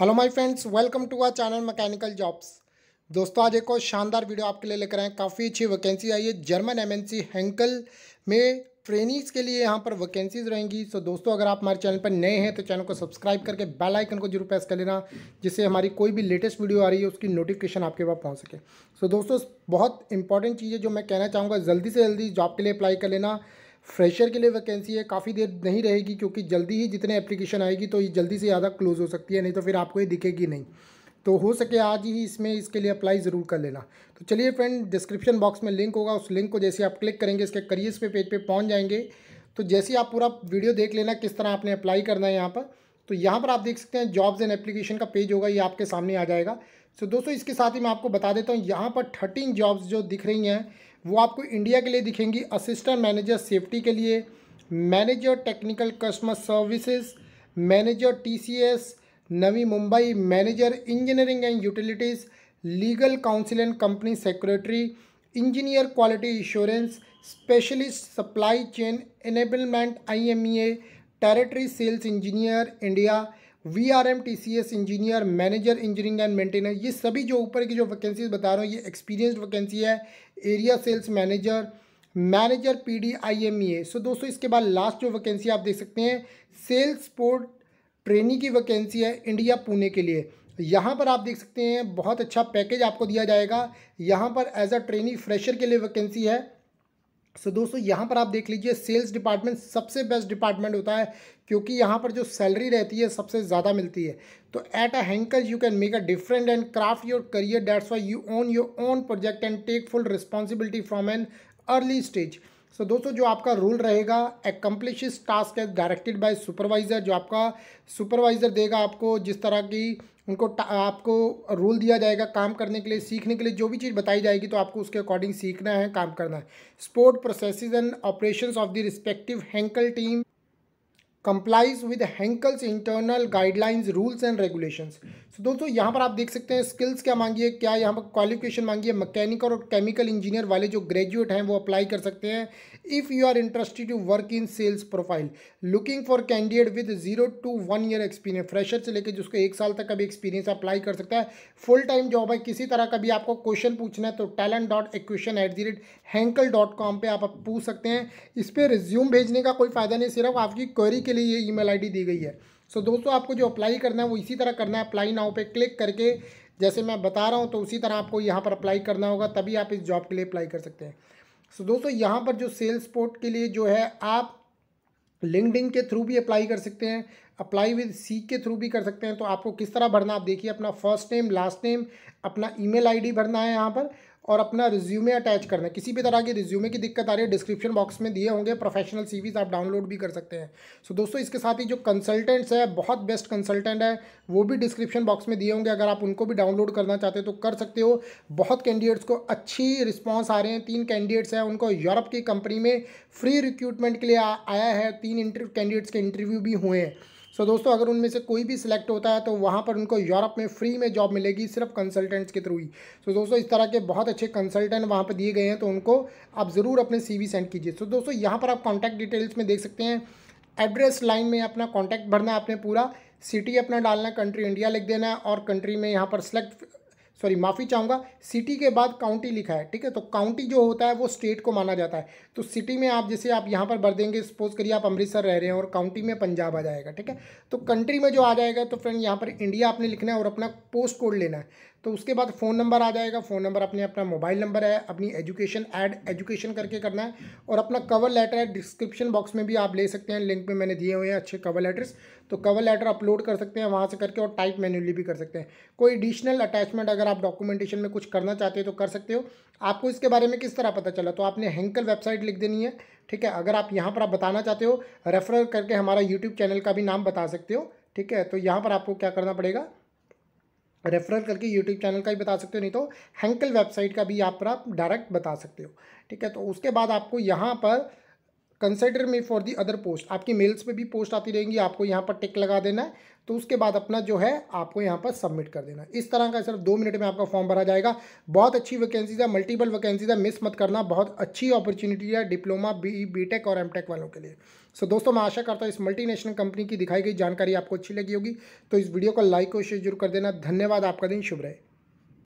hello my friends welcome to our channel mechanical jobs दोस्तों आज एक और शानदार वीडियो आपके लिए लेकर आए काफ़ी अच्छी वैकेंसी आई है जर्मन एमएनसी हैंकल में ट्रेनिंग्स के लिए यहाँ पर वैकेंसीज रहेंगी सो दोस्तों अगर आप हमारे चैनल पर नए हैं तो चैनल को सब्सक्राइब करके बेल आइकन को जरूर प्रेस कर लेना जिससे हमारी कोई भी लेटेस्ट वीडियो आ रही है उसकी नोटिफिकेशन आपके पास पहुँच सके सो दोस्तों बहुत इंपॉर्टेंट चीज़ है जो मैं कहना चाहूँगा जल्दी से जल्दी जॉब के लिए अप्लाई कर लेना फ्रेशर के लिए वैकेंसी है काफ़ी देर नहीं रहेगी क्योंकि जल्दी ही जितने एप्लीकेशन आएगी तो ये जल्दी से ज़्यादा क्लोज़ हो सकती है नहीं तो फिर आपको ये दिखेगी नहीं तो हो सके आज ही इसमें इसके लिए अप्लाई ज़रूर कर लेना तो चलिए फ्रेंड डिस्क्रिप्शन बॉक्स में लिंक होगा उस लिंक को जैसे आप क्लिक करेंगे इसके करियर्स पे पेज पे पहुंच जाएंगे तो जैसे आप पूरा वीडियो देख लेना किस तरह आपने अप्लाई करना है यहाँ पर तो यहाँ पर आप देख सकते हैं जॉब्स एंड एप्लीकेशन का पेज होगा ये आपके सामने आ जाएगा सो तो दोस्तों इसके साथ ही मैं आपको बता देता हूँ यहाँ पर थर्टीन जॉब्स जो दिख रही हैं वो आपको इंडिया के लिए दिखेंगी असिस्टेंट मैनेजर सेफ्टी के लिए manager technical customer services manager TCS Navi Mumbai manager engineering and utilities legal counsel and company secretary engineer quality insurance specialist supply chain enablement I territory sales engineer India V R M T C S engineer manager engineering and maintainer ये सभी जो ऊपर की जो vacancies बता रहा हूँ ये एक्सपीरियंस्ड वैकेंसी है area sales manager manager P D I M E A so दोस्तों इसके बाद लास्ट जो वैकेंसी आप देख सकते हैं सेल्स पोर्ट ट्रेनी की वैकेंसी है इंडिया पुणे के लिए यहाँ पर आप देख सकते हैं बहुत अच्छा पैकेज आपको दिया जाएगा यहाँ पर एज अ ट्रेनी फ्रेशर के लिए वैकेंसी है सो so, दोस्तों यहाँ पर आप देख लीजिए सेल्स डिपार्टमेंट सबसे बेस्ट डिपार्टमेंट होता है क्योंकि यहाँ पर जो सैलरी रहती है सबसे ज़्यादा मिलती है तो at a Henkel you can make a different and craft your career that's why you own your own project and take full responsibility from an early stage so दोस्तों जो आपका रूल रहेगा एक्म्प्लिश टास्क है directed by supervisor जो आपका supervisor देगा आपको जिस तरह की उनको आपको रोल दिया जाएगा काम करने के लिए सीखने के लिए जो भी चीज़ बताई जाएगी तो आपको उसके अकॉर्डिंग सीखना है काम करना है support process and operation of the respective Henkel team complies with Henkel's internal guidelines rules and regulations so दोस्तों यहाँ पर आप देख सकते हैं स्किल्स क्या मांगी है क्या यहाँ पर क्वालिफिकेशन मांगी है मैकेनिकल और केमिकल इंजीनियर वाले जो ग्रेजुएट हैं वो अप्लाई कर सकते हैं if you are interested to work in sales profile looking for candidate with zero to one year experience fresher से लेकर जिसको एक साल तक का भी एक्सपीरियंस अप्लाई कर सकता है फुल टाइम जॉब है किसी तरह का भी आपको क्वेश्चन पूछना है तो talent dot acquisition at the rate Henkel dot com पर आप पूछ सकते हैं इस पर रिज्यूम भेजने का कोई फ़ायदा नहीं सिर्फ आपकी क्वेरी के लिए ये ईमेल आईडी दी गई है सो दोस्तों आपको जो अप्लाई करना है वो इसी तरह करना है अप्लाई नाव पे क्लिक करके जैसे मैं बता रहा हूँ तो उसी तरह आपको यहाँ पर अप्लाई करना होगा तभी आप इस जॉब के लिए अप्लाई कर सकते हैं सो so, दोस्तों यहाँ पर जो सेल्स पोर्ट के लिए जो है आप लिंकड के थ्रू भी अप्लाई कर सकते हैं अप्लाई विद सी के थ्रू भी कर सकते हैं तो आपको किस तरह भरना आप देखिए अपना फर्स्ट नेम लास्ट नेम अपना ईमेल आईडी भरना है यहाँ पर और अपना रिज्यूमे अटैच करना है किसी भी तरह के रिज्यूमे की दिक्कत आ रही है डिस्क्रिप्शन बॉक्स में दिए होंगे प्रोफेशनल सीवीज आप डाउनलोड भी कर सकते हैं सो so, दोस्तों इसके साथ ही जो कंसल्टेंट्स है बहुत बेस्ट कंसल्टेंट है वो भी डिस्क्रिप्शन बॉक्स में दिए होंगे अगर आप उनको भी डाउनलोड करना चाहते हो तो कर सकते हो बहुत कैंडिडेट्स को अच्छी रिस्पॉन्स आ रहे हैं तीन कैंडिडेट्स हैं उनको यूरोप की कंपनी में फ्री रिक्रूटमेंट के लिए आया है तीन कैंडिडेट्स के इंटरव्यू भी हुए हैं सो so, दोस्तों अगर उनमें से कोई भी सिलेक्ट होता है तो वहाँ पर उनको यूरोप में फ्री में जॉब मिलेगी सिर्फ कंसल्टेंट्स के थ्रू ही सो so, दोस्तों इस तरह के बहुत अच्छे कंसल्टेंट वहाँ पर दिए गए हैं तो उनको आप ज़रूर अपने सी सेंड कीजिए सो so, दोस्तों यहाँ पर आप कॉन्टैक्ट डिटेल्स में देख सकते हैं एड्रेस लाइन में अपना कॉन्टैक्ट भरना है आपने पूरा सिटी अपना डालना कंट्री इंडिया लिख देना है और कंट्री में यहाँ पर सेलेक्ट सॉरी माफ़ी चाहूँगा सिटी के बाद काउंटी लिखा है ठीक है तो काउंटी जो होता है वो स्टेट को माना जाता है तो सिटी में आप जैसे आप यहाँ पर भर देंगे सपोज करिए आप अमृतसर रह रहे हैं और काउंटी में पंजाब आ जाएगा ठीक है तो कंट्री में जो आ जाएगा तो फ्रेंड यहाँ पर इंडिया आपने लिखना है और अपना पोस्ट कोड लेना है तो उसके बाद फ़ोन नंबर आ जाएगा फ़ोन नंबर अपने अपना मोबाइल नंबर है अपनी एजुकेशन एड एजुकेशन करके करना है और अपना कवर लेटर है डिस्क्रिप्शन बॉक्स में भी आप ले सकते हैं लिंक में मैंने दिए हुए हैं अच्छे कवर लेटर्स तो कवर लेटर अपलोड कर सकते हैं वहाँ से करके और टाइप मैन्युअली भी कर सकते हैं कोई एडिशनल अटैचमेंट अगर अगर आप डॉक्यूमेंटेशन में कुछ करना चाहते हो तो कर सकते हो आपको इसके बारे में किस तरह पता चला तो आपने हैंकल वेबसाइट लिख देनी है ठीक है अगर आप यहाँ पर आप बताना चाहते हो रेफर करके हमारा यूट्यूब चैनल का भी नाम बता सकते हो ठीक है तो यहाँ पर आपको क्या करना पड़ेगा रेफरल करके यूट्यूब चैनल का भी बता सकते हो नहीं तो हैंकल वेबसाइट का भी यहाँ पर आप डायरेक्ट बता सकते हो ठीक है तो उसके बाद आपको यहाँ पर consider me for the other post आपकी मेल्स पे भी पोस्ट आती रहेंगी आपको यहाँ पर टिक लगा देना है तो उसके बाद अपना जो है आपको यहाँ पर सबमिट कर देना इस तरह का सिर्फ दो मिनट में आपका फॉर्म भरा जाएगा बहुत अच्छी वैकेंसीज है मल्टीपल वैकेंसीज है मिस मत करना बहुत अच्छी अपॉर्चुनिटी है डिप्लोमा बी बीटेक और एमटेक वालों के लिए सो so, दोस्तों मैं आशा करता हूँ इस मल्टीनेशनल कंपनी की दिखाई गई जानकारी आपको अच्छी लगी होगी तो इस वीडियो को लाइक और शेयर जरूर कर देना धन्यवाद आपका दिन शुभ रहे